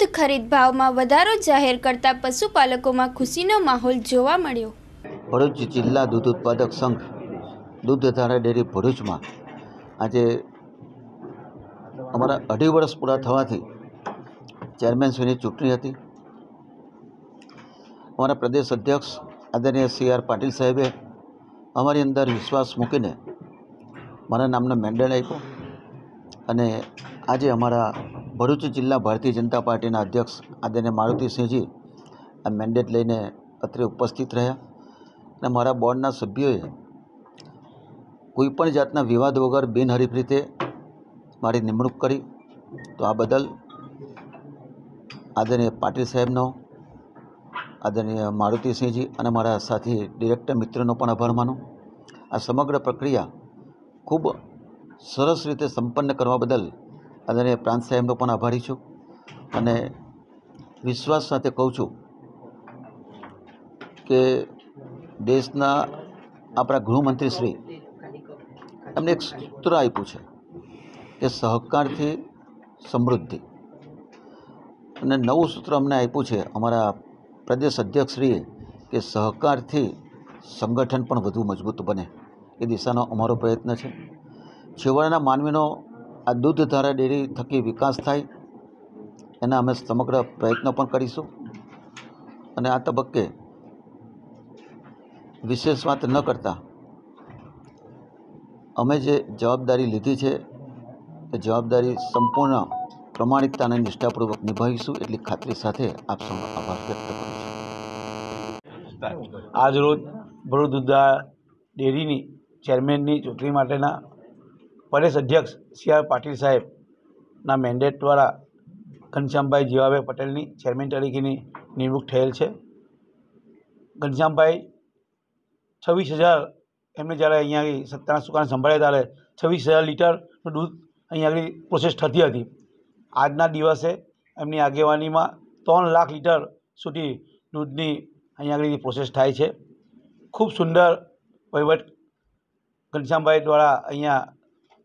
દૂધ ખરીદ ભાવમાં વધારો જાહેર કરતા પશુપાલકોમાં ખુશીનો માહોલ જોવા મળ્યો ભરૂચ જિલ્લા દૂધ ઉત્પાદક સંઘ દૂધધારા ડેરી ભરૂચમાં આજે અમારા અઢી વર્ષ પૂરા થવાથી ચેરમેનશ્રીની ચૂંટણી હતી અમારા પ્રદેશ અધ્યક્ષ આદરણીય સી આર પાટીલ સાહેબે અમારી અંદર વિશ્વાસ મૂકીને મારા નામનો મેન્ડેટ આપ્યો અને આજે અમારા ભરૂચ જિલ્લા ભારતીય જનતા પાર્ટીના અધ્યક્ષ આદરણીય મારુતિસિંહજી આ મેન્ડેટ લઈને અત્રે ઉપસ્થિત રહ્યા અને મારા બોર્ડના સભ્યોએ કોઈપણ જાતના વિવાદ વગર બિનહરીફ રીતે મારી નિમણૂક કરી તો આ બદલ આદરણીય પાટીલ સાહેબનો આદરણીય મારુતિસિંહજી અને મારા સાથી ડિરેક્ટર મિત્રનો પણ આભાર માનું આ સમગ્ર પ્રક્રિયા ખૂબ સરસ રીતે સંપન્ન કરવા બદલ આદરણીય પ્રાંત સાહેબનો પણ આભારી છું અને વિશ્વાસ સાથે કહું છું કે દેશના આપણા ગૃહમંત્રી શ્રી એમને એક સૂત્ર આપ્યું છે કે સહકારથી સમૃદ્ધિ અને નવું સૂત્ર અમને આપ્યું છે અમારા પ્રદેશ અધ્યક્ષશ્રીએ કે સહકારથી સંગઠન પણ વધુ મજબૂત બને એ દિશાનો અમારો પ્રયત્ન છે છેવાડાના માનવીનો આ દૂધધારા ડેરી થકી વિકાસ થાય એના અમે સમગ્ર પ્રયત્નો પણ કરીશું અને આ તબક્કે વિશેષ વાત ન કરતા અમે જે જવાબદારી લીધી છે એ જવાબદારી સંપૂર્ણ પ્રમાણિકતા અને નિષ્ઠાપૂર્વક નિભાવીશું એટલી ખાતરી સાથે આપ સૌનો આભાર વ્યક્ત કરું છું આજરોજ બરોડા ડેરીની ચેરમેનની ચૂંટણી માટેના પ્રદેશ અધ્યક્ષ સી આર પાટીલ સાહેબના મેન્ડેટ દ્વારા ઘનશ્યામભાઈ જીવાભાઈ પટેલની ચેરમેન તરીકેની નિમણૂક થયેલ છે ઘનશ્યામભાઈ છવ્વીસ હજાર એમને જ્યારે અહીંયા આગળ સત્તાના સુકાન સંભાળ્યા ત્યારે છવ્વીસ હજાર લીટરનું દૂધ અહીંયા આગળ પ્રોસેસ થતી હતી આજના દિવસે એમની આગેવાનીમાં ત્રણ લાખ લીટર સુધી દૂધની અહીંયા આગળ પ્રોસેસ થાય છે ખૂબ સુંદર વહીવટ ઘનશ્યામભાઈ દ્વારા અહીંયા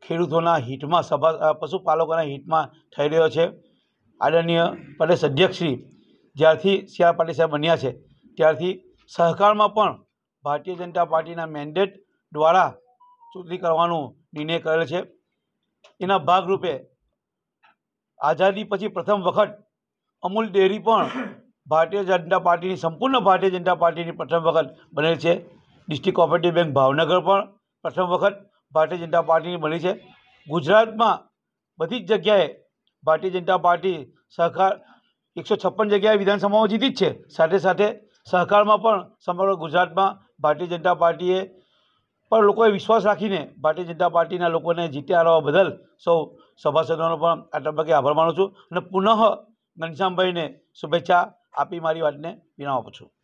ખેડૂતોના હિતમાં સભા પશુપાલકોના હિતમાં થઈ રહ્યો છે આદરણીય પ્રદેશ અધ્યક્ષશ્રી જ્યારથી સી આર પાટીલ સાહેબ બન્યા છે ત્યારથી સહકારમાં પણ ભારતીય જનતા પાર્ટીના મેન્ડેટ દ્વારા ચૂંટણી કરવાનો નિર્ણય કરેલ છે એના ભાગરૂપે આઝાદી પછી પ્રથમ વખત અમૂલ ડેરી પણ ભારતીય જનતા પાર્ટીની સંપૂર્ણ ભારતીય જનતા પાર્ટીની પ્રથમ વખત બનેલ છે ડિસ્ટ્રિક્ટ કોઓપરેટિવ બેંક ભાવનગર પણ પ્રથમ વખત ભારતીય જનતા પાર્ટીની બની છે ગુજરાતમાં બધી જ જગ્યાએ ભારતીય જનતા પાર્ટી સહકાર એકસો છપ્પન જગ્યાએ વિધાનસભાઓ જીતી જ છે સાથે સાથે સહકારમાં પણ સમગ્ર ગુજરાતમાં ભારતીય જનતા પાર્ટીએ પણ લોકોએ વિશ્વાસ રાખીને ભારતીય જનતા પાર્ટીના લોકોને જીત્યા હરાવવા બદલ સૌ સભાસદોનો પણ આ તબક્કે આભાર માનું છું અને પુનઃ ઘનશ્યામભાઈને શુભેચ્છા આપી મારી વાતને વિરામ આપું છું